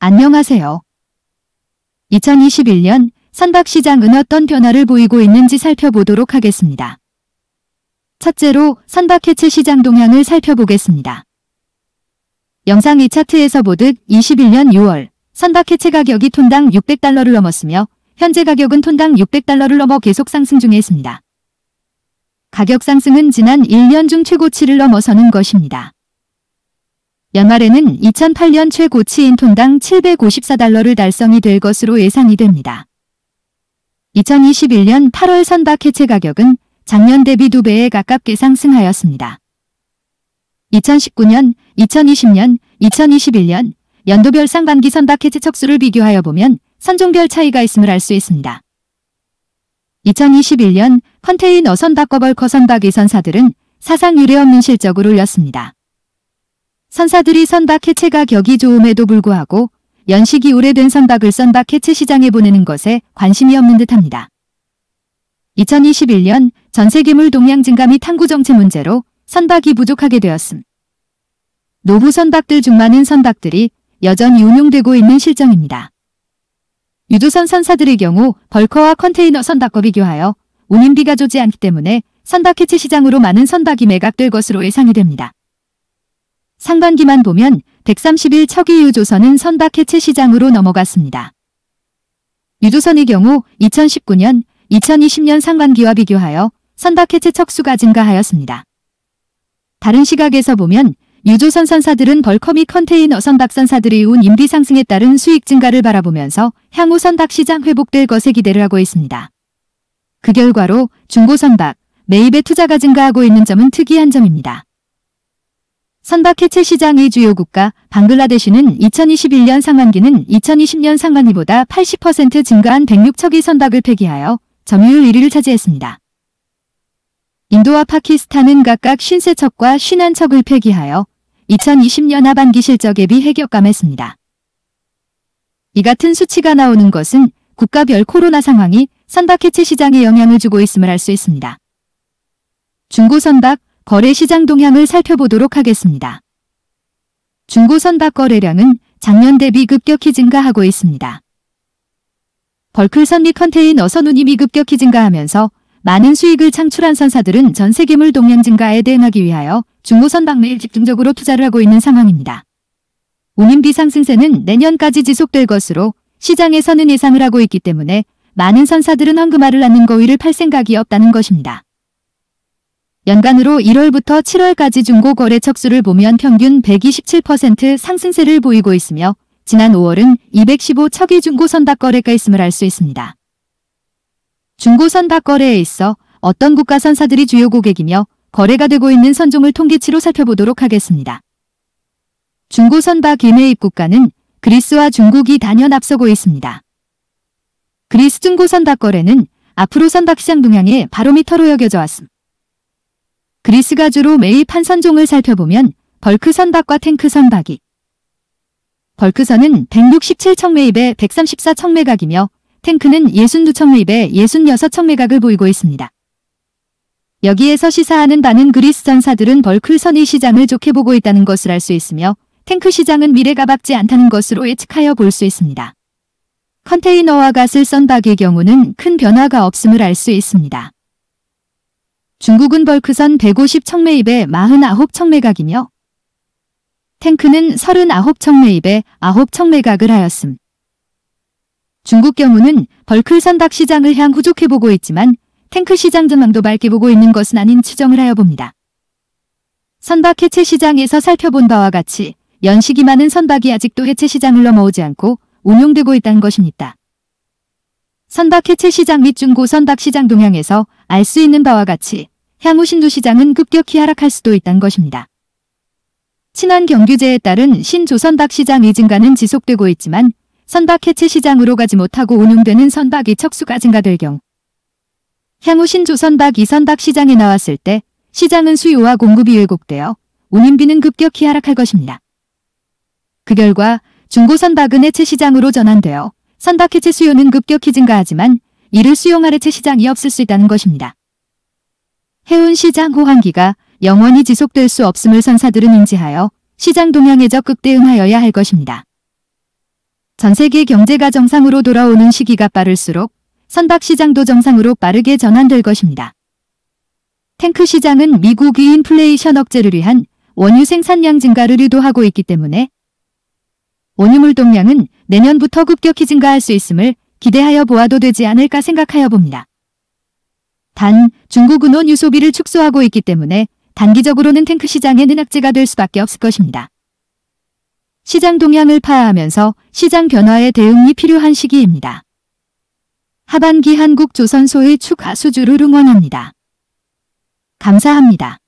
안녕하세요. 2021년 선박시장은 어떤 변화를 보이고 있는지 살펴보도록 하겠습니다. 첫째로 선박해체 시장 동향을 살펴보겠습니다. 영상 2차트에서 보듯 21년 6월 선박해체 가격이 톤당 600달러를 넘었으며 현재 가격은 톤당 600달러를 넘어 계속 상승 중에 있습니다. 가격 상승은 지난 1년 중 최고치를 넘어서는 것입니다. 연말에는 2008년 최고치인 통당 754달러를 달성이 될 것으로 예상이 됩니다. 2021년 8월 선박 해체 가격은 작년 대비 2배에 가깝게 상승하였습니다. 2019년, 2020년, 2021년 연도별 상반기 선박 해체 척수를 비교하여 보면 선종별 차이가 있음을 알 수 있습니다. 2021년 컨테이너 선박과 벌커 선박 의선사들은 사상 유례없는 실적을 올렸습니다. 선사들이 선박 해체가 격이 좋음에도 불구하고 연식이 오래된 선박을 선박 해체 시장에 보내는 것에 관심이 없는 듯합니다. 2021년 전세계물 동향 증가 및탐구 정체 문제로 선박이 부족하게 되었음. 노후 선박들 중 많은 선박들이 여전히 운용되고 있는 실정입니다. 유조선 선사들의 경우 벌커와 컨테이너 선박과 비교하여 운임비가 좋지 않기 때문에 선박 해체 시장으로 많은 선박이 매각될 것으로 예상이 됩니다. 상반기만 보면 131 척이 유조선은 선박 해체 시장으로 넘어갔습니다. 유조선의 경우 2019년, 2020년 상반기와 비교하여 선박 해체 척수가 증가하였습니다. 다른 시각에서 보면 유조선 선사들은 벌컴이 컨테이너 선박 선사들이 온임비 상승에 따른 수익 증가를 바라보면서 향후 선박 시장 회복될 것에 기대를 하고 있습니다. 그 결과로 중고 선박, 매입의 투자가 증가하고 있는 점은 특이한 점입니다. 선박 해체 시장의 주요 국가 방글라데시는 2021년 상반기는 2020년 상반기보다 80% 증가한 106척의 선박을 폐기하여 점유율 1위를 차지했습니다. 인도와 파키스탄은 각각 신세척과신한척을 폐기하여 2020년 하반기 실적에 비해 격감했습니다. 이 같은 수치가 나오는 것은 국가별 코로나 상황이 선박 해체 시장에 영향을 주고 있음을 알 수 있습니다. 중고선박, 거래 시장 동향을 살펴보도록 하겠습니다. 중고 선박 거래량은 작년 대비 급격히 증가하고 있습니다. 벌클선 및 컨테이너 선운임이 급격히 증가하면서 많은 수익을 창출한 선사들은 전세 계물 동향 증가에 대응하기 위하여 중고 선박 매일 집중적으로 투자를 하고 있는 상황입니다. 운임 비상승세는 내년까지 지속될 것으로 시장에서는 예상을 하고 있기 때문에 많은 선사들은 황금알을 낳는 거위를 팔 생각이 없다는 것입니다. 연간으로 1월부터 7월까지 중고 거래 척수를 보면 평균 127% 상승세를 보이고 있으며 지난 5월은 215척의 중고 선박 거래가 있음을 알 수 있습니다. 중고 선박 거래에 있어 어떤 국가 선사들이 주요 고객이며 거래가 되고 있는 선종을 통계치로 살펴보도록 하겠습니다. 중고 선박 예매 입국가는 그리스와 중국이 단연 앞서고 있습니다. 그리스 중고 선박 거래는 앞으로 선박 시장 동향의 바로미터로 여겨져 왔습니다. 그리스가 주로 매입 한 선종을 살펴보면 벌크 선박과 탱크 선박이 벌크선은 167척 매입에 134척 매각이며 탱크는 62척 매입에 66척 매각을 보이고 있습니다. 여기에서 시사하는 바는 그리스 전사들은 벌크선이 시장을 좋게 보고 있다는 것을 알 수 있으며 탱크 시장은 미래가 밝지 않다는 것으로 예측하여 볼 수 있습니다. 컨테이너와 가슬 선박의 경우는 큰 변화가 없음을 알 수 있습니다. 중국은 벌크선 150척 매입에 49척 매각이며 탱크는 39척 매입에 9척 매각을 하였음. 중국 경우는 벌크 선박 시장을 향 후족해보고 있지만 탱크 시장 전망도 밝게 보고 있는 것은 아닌 추정을 하여 봅니다. 선박 해체 시장에서 살펴본 바와 같이 연식이 많은 선박이 아직도 해체 시장을 넘어오지 않고 운용되고 있다는 것입니다. 선박 해체 시장 및 중고 선박 시장 동향에서 알 수 있는 바와 같이 향후 신도시장은 급격히 하락할 수도 있다는 것입니다. 친환 경규제에 따른 신조선박 시장이 증가는 지속되고 있지만 선박 해체 시장으로 가지 못하고 운용되는 선박이 척수가 증가될 경우 향후 신조선박 이선박 시장에 나왔을 때 시장은 수요와 공급이 왜곡되어 운임비는 급격히 하락할 것입니다. 그 결과 중고선박은 해체 시장으로 전환되어 선박 해체 수요는 급격히 증가하지만 이를 수용할 해체 시장이 없을 수 있다는 것입니다. 해운 시장 호황기가 영원히 지속될 수 없음을 선사들은 인지하여 시장 동향에 적극 대응하여야 할 것입니다. 전 세계 경제가 정상으로 돌아오는 시기가 빠를수록 선박 시장도 정상으로 빠르게 전환될 것입니다. 탱크 시장은 미국이 인플레이션 억제를 위한 원유 생산량 증가를 유도하고 있기 때문에 원유물 동량은 내년부터 급격히 증가할 수 있음을 기대하여 보아도 되지 않을까 생각하여 봅니다. 단 중국 은원 유소비를 축소하고 있기 때문에 단기적으로는 탱크 시장에는 악재가 될 수밖에 없을 것입니다. 시장 동향을 파악하면서 시장 변화에 대응이 필요한 시기입니다. 하반기 한국 조선소의 축하 수주를 응원합니다. 감사합니다.